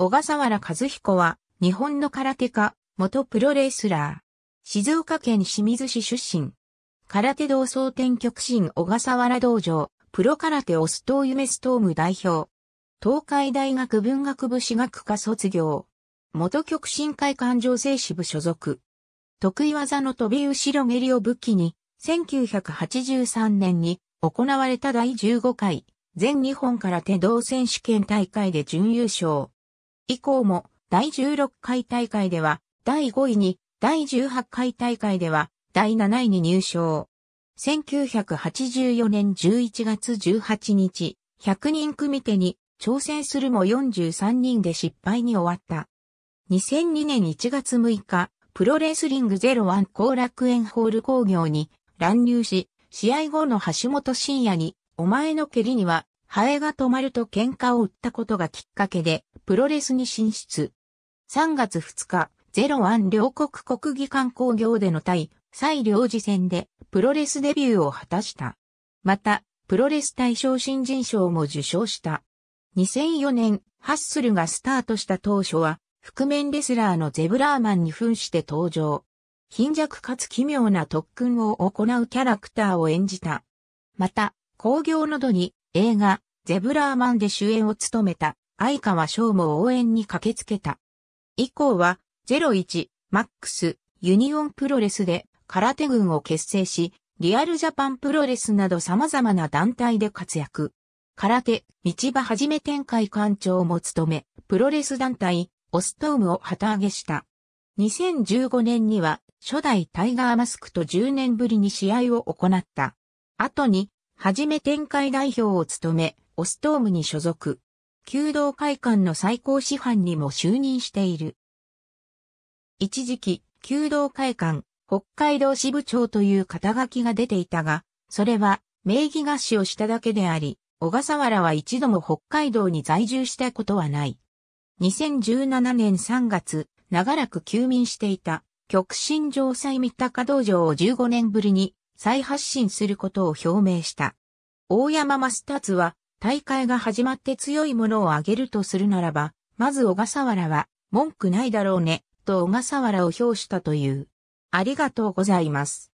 小笠原和彦は、日本の空手家、元プロレスラー。静岡県清水市出身。空手道総天極新小笠原道場、プロ空手オスト夢ストーム代表。東海大学文学部史学科卒業。元極真会館状勢支部所属。得意技の飛び後ろ蹴りを武器に、1983年に行われた第15回全日本空手道選手権大会で準優勝。以降も第16回大会では第5位に、第18回大会では第7位に入賞。1984年11月18日、100人組手に挑戦するも43人で失敗に終わった。2002年1月6日、プロレスリング01後楽園ホール工業に乱入し、試合後の橋本真也に、お前の蹴りには、ハエが止まると喧嘩を売ったことがきっかけで、プロレスに進出。3月2日、ゼロワン両国国技館工業での対、蔡領事戦でプロレスデビューを果たした。また、プロレス大賞新人賞も受賞した。2004年、ハッスルがスタートした当初は、覆面レスラーのゼブラーマンに扮して登場。貧弱かつ奇妙な特訓を行うキャラクターを演じた。また、工業などに映画、ゼブラーマンで主演を務めた相川翔も応援に駆けつけた。以降は、01、マックス、ユニオンプロレスで空手軍を結成し、リアルジャパンプロレスなど様々な団体で活躍。空手、道場はじめ展開館長も務め、プロレス団体、オストームを旗揚げした。2015年には、初代タイガーマスクと10年ぶりに試合を行った。後に、はじめ展開代表を務め、オストームに所属。弓道会館の最高師範にも就任している。一時期、弓道会館、北海道支部長という肩書きが出ていたが、それは名義合詞をしただけであり、小笠原は一度も北海道に在住したことはない。2017年3月、長らく休眠していた極真城西三鷹道場を15年ぶりに再発進することを表明した。大山マスタズは大会が始まって強いものを挙げるとするならば、まず小笠原は、文句ないだろうね、と小笠原を評したという。ありがとうございます。